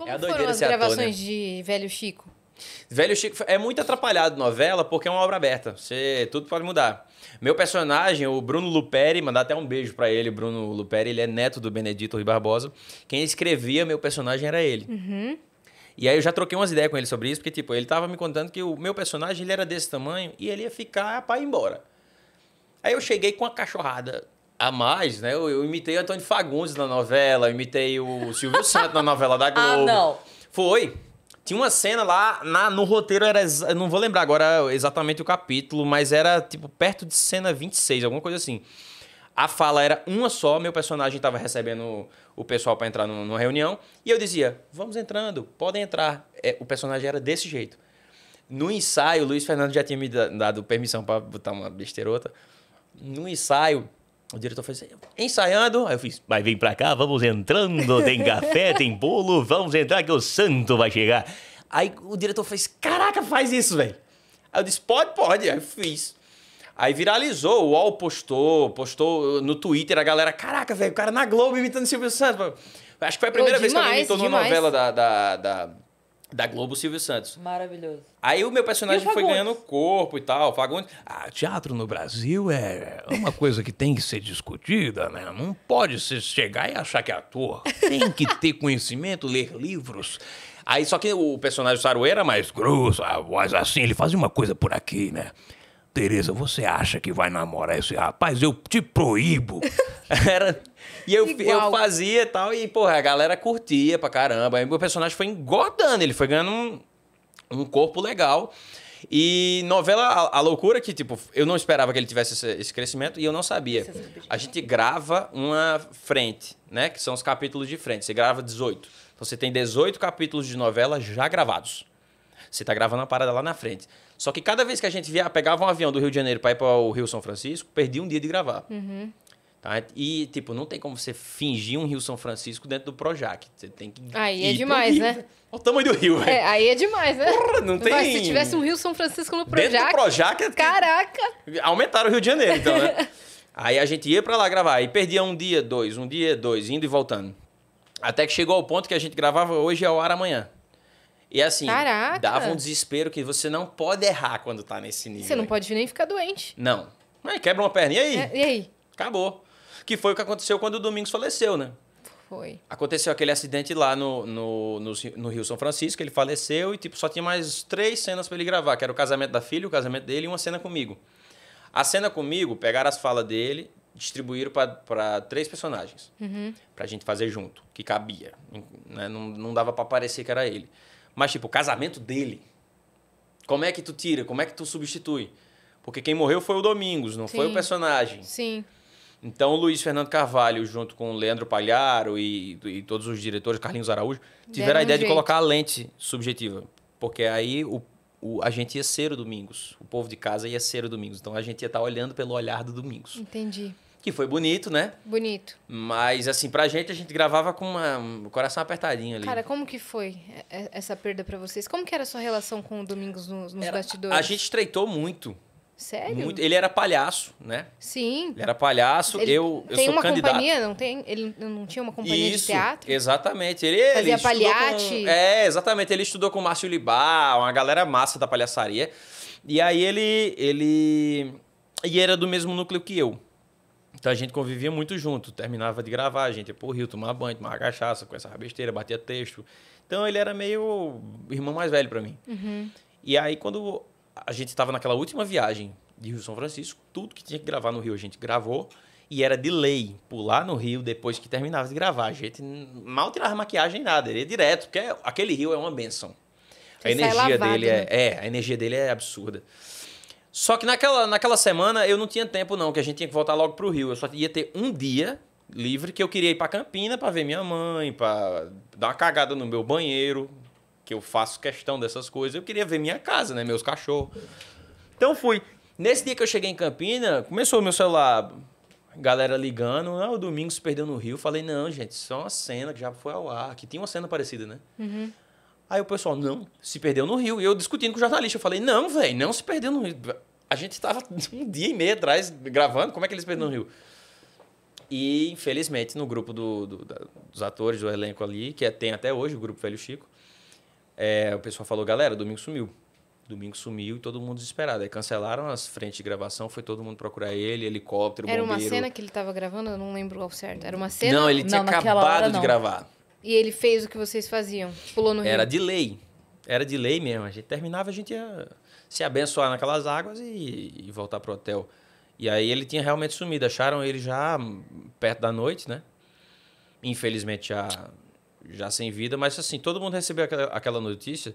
Como é foram as gravações ator, né? de Velho Chico? Velho Chico é muito atrapalhado novela porque é uma obra aberta. Você, tudo pode mudar. Meu personagem, o Bruno Luperi, mandar até um beijo para ele, Bruno Luperi, ele é neto do Benedito Rui Barbosa. Quem escrevia meu personagem era ele. Uhum. E aí eu já troquei umas ideias com ele sobre isso, porque tipo, ele tava me contando que o meu personagem ele era desse tamanho e ele ia ficar para ir embora. Aí eu cheguei com a cachorrada a mais, né? Eu, eu imitei o Antônio Fagundes na novela, eu imitei o Silvio Santos na novela da ah, Globo. Ah, não. Foi. Tinha uma cena lá na, no roteiro, era. Não vou lembrar agora exatamente o capítulo, mas era tipo perto de cena 26, alguma coisa assim. A fala era uma só, meu personagem estava recebendo o pessoal para entrar numa reunião, e eu dizia: vamos entrando, podem entrar. É, o personagem era desse jeito. No ensaio, o Luiz Fernando já tinha me dado permissão para botar uma besteirota. No ensaio, o diretor fez assim, ensaiando. Aí eu fiz, mas vem pra cá, vamos entrando, tem café, tem bolo, vamos entrar que o santo vai chegar. Aí o diretor fez, caraca, faz isso, velho. Aí eu disse, pode, pode. Aí eu fiz. Aí viralizou, o UOL postou, postou no Twitter a galera, caraca, velho, o cara na Globo imitando Silvio Santos. Acho que foi a primeira demais, vez que alguém imitou numa novela da, da, da da Globo Silvio Santos. Maravilhoso. Aí o meu personagem o foi ganhando corpo e tal, Fagundes. Ah, teatro no Brasil é uma coisa que tem que ser discutida, né? Não pode se chegar e achar que é ator. Tem que ter conhecimento, ler livros. Aí só que o personagem Saru era mais grosso, a ah, voz assim, ele fazia uma coisa por aqui, né? Tereza, você acha que vai namorar esse rapaz? Eu te proíbo. Era. E eu, eu fazia e tal, e, porra, a galera curtia pra caramba. Aí meu personagem foi engordando, ele foi ganhando um, um corpo legal. E novela, a, a, loucura é que, tipo, eu não esperava que ele tivesse esse, esse crescimento e eu não sabia. A gente grava uma frente, né? Que são os capítulos de frente. Você grava 18. Então você tem 18 capítulos de novela já gravados. Você tá gravando a parada lá na frente. Só que cada vez que a gente via, pegava um avião do Rio de Janeiro para ir para o Rio São Francisco, perdia um dia de gravar. Uhum. Tá? E, tipo, não tem como você fingir um Rio São Francisco dentro do Projac. Você tem que. Aí é demais, né? Olha o tamanho do rio, velho. É, aí é demais, né? Porra, não tem. Mas se tivesse um Rio São Francisco no Projac. Dentro do Projac. É- caraca! Aumentaram o Rio de Janeiro, então, né? aí a gente ia para lá gravar. Aí perdia um dia, dois, um dia, dois, indo e voltando. Até que chegou ao ponto que a gente gravava hoje ao é ar amanhã. E assim, Caraca. dava um desespero que você não pode errar quando tá nesse nível. Você não aí. pode nem ficar doente. Não. Aí quebra uma perna, e aí? É, e aí? Acabou. Que foi o que aconteceu quando o Domingos faleceu, né? Foi. Aconteceu aquele acidente lá no, no, no, no Rio São Francisco, ele faleceu e tipo, só tinha mais três cenas para ele gravar, que era o casamento da filha, o casamento dele e uma cena comigo. A cena comigo, pegaram as falas dele, distribuíram para três personagens, uhum. pra gente fazer junto, que cabia. Né? Não, não dava para parecer que era ele. Mas, tipo, o casamento dele. Como é que tu tira? Como é que tu substitui? Porque quem morreu foi o Domingos, não Sim. foi o personagem. Sim. Então, o Luiz Fernando Carvalho, junto com o Leandro Palharo e, e todos os diretores, Carlinhos Araújo, tiveram Deram a ideia um de colocar a lente subjetiva. Porque aí o, o, a gente ia ser o Domingos. O povo de casa ia ser o Domingos. Então, a gente ia estar tá olhando pelo olhar do Domingos. Entendi. Que foi bonito, né? Bonito. Mas, assim, pra gente, a gente gravava com uma, um coração apertadinho ali. Cara, como que foi é, é, essa perda para vocês? Como que era a sua relação com o Domingos nos, nos era, bastidores? A gente estreitou muito. Sério? Muito. Ele era palhaço, né? Sim. Ele era palhaço, ele eu, eu tem sou uma candidato. companhia, não tem? Ele não tinha uma companhia Isso, de teatro? exatamente. Ele, Fazia ele palhate. Com, é, exatamente. Ele estudou com o Márcio Libar, uma galera massa da palhaçaria. E aí ele... ele e era do mesmo núcleo que eu. Então a gente convivia muito junto. Terminava de gravar, a gente ia pro Rio tomar banho, tomar cachaça, essa besteira, batia texto. Então ele era meio irmão mais velho para mim. Uhum. E aí quando a gente estava naquela última viagem de Rio São Francisco, tudo que tinha que gravar no Rio a gente gravou. E era de lei pular no rio depois que terminava de gravar. A gente mal tirava maquiagem, nada. Ele ia direto, porque aquele rio é uma benção. A é energia lavado, dele é, né? é, a energia dele é absurda. Só que naquela, naquela semana eu não tinha tempo, não, que a gente tinha que voltar logo pro Rio. Eu só ia ter um dia livre que eu queria ir pra Campina para ver minha mãe, para dar uma cagada no meu banheiro, que eu faço questão dessas coisas. Eu queria ver minha casa, né? Meus cachorros. Então fui. Nesse dia que eu cheguei em Campina, começou o meu celular, galera ligando, ah, o Domingos perdeu no Rio. Falei, não, gente, só uma cena que já foi ao ar, que tinha uma cena parecida, né? Uhum. Aí o pessoal, não, se perdeu no Rio. E eu discutindo com o jornalista, eu falei, não, velho, não se perdeu no Rio. A gente estava um dia e meio atrás gravando, como é que eles perderam no Rio? E, infelizmente, no grupo do, do, da, dos atores, do elenco ali, que é, tem até hoje, o grupo Velho Chico, é, o pessoal falou, galera, domingo sumiu. Domingo sumiu e todo mundo desesperado. Aí cancelaram as frentes de gravação, foi todo mundo procurar ele, helicóptero, Era bombeiro. uma cena que ele estava gravando? Eu não lembro ao certo. Era uma cena? Não, ele tinha não, acabado hora, de gravar. E ele fez o que vocês faziam? Pulou no rio? Era de lei. Era de lei mesmo. A gente terminava, a gente ia se abençoar naquelas águas e, e voltar pro hotel. E aí ele tinha realmente sumido. Acharam ele já perto da noite, né? Infelizmente já, já sem vida. Mas assim, todo mundo recebeu aquela, aquela notícia.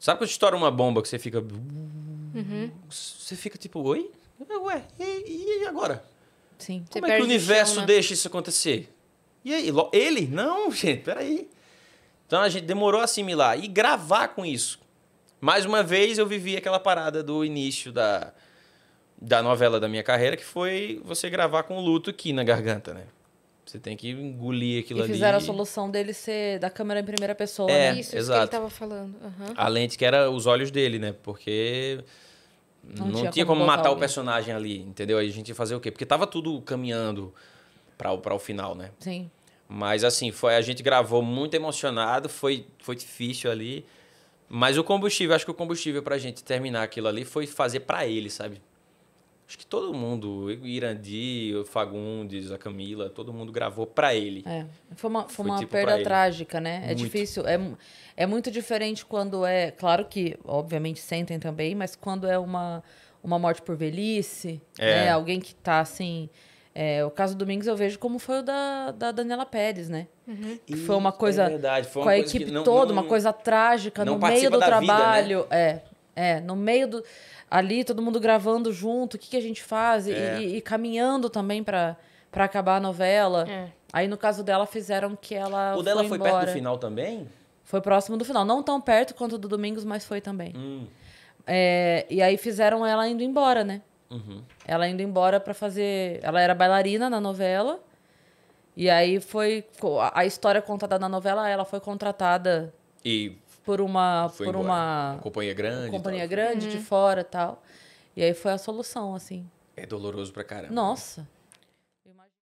Sabe quando estoura uma bomba que você fica. Uhum. Você fica tipo, oi? Ué, e, e agora? Sim. Como você é que o universo chão, né? deixa isso acontecer? E aí, ele? Não, gente, peraí. Então a gente demorou a assimilar e gravar com isso. Mais uma vez eu vivi aquela parada do início da, da novela da minha carreira, que foi você gravar com o luto aqui na garganta, né? Você tem que engolir aquilo e ali. fizeram a solução dele ser da câmera em primeira pessoa. É, né? isso, exato. isso que ele tava falando. Uhum. A lente que era os olhos dele, né? Porque não, não tinha, tinha, como, como matar alguém. o personagem ali, entendeu? Aí a gente ia fazer o quê? Porque tava tudo caminhando para o final, né? Sim. Mas assim, foi a gente gravou muito emocionado, foi, foi difícil ali. Mas o combustível, acho que o combustível pra gente terminar aquilo ali foi fazer para ele, sabe? Acho que todo mundo, Irandi, o Fagundes, a Camila, todo mundo gravou para ele. É. Foi uma, foi, foi uma tipo perda trágica, né? É muito. É difícil. É, é muito diferente quando é. Claro que, obviamente, sentem também, mas quando é uma, uma morte por velhice, é. né? Alguém que tá assim é, o caso do Domingos eu vejo como foi o da, da Daniela Pérez, né? Uhum. foi uma é coisa é verdade, foi uma com a equipe não, toda, não, uma coisa trágica, no meio do trabalho. Vida, né? É, é, no meio do. Ali, todo mundo gravando junto, o que, que a gente faz, é. e, e, caminhando também para acabar a novela. É. Aí, no caso dela, fizeram que ela. O dela foi, embora. perto do final também? Foi próximo do final. Não tão perto quanto do Domingos, mas foi também. Hum. É, e aí fizeram ela indo embora, né? Uhum. Ela indo embora para fazer. Ela era bailarina na novela. E aí foi. A história contada na novela, ela foi contratada. E por uma por uma companhia grande, companhia grande uhum. de fora, tal. E aí foi a solução, assim. É doloroso pra caramba. Né? Nossa.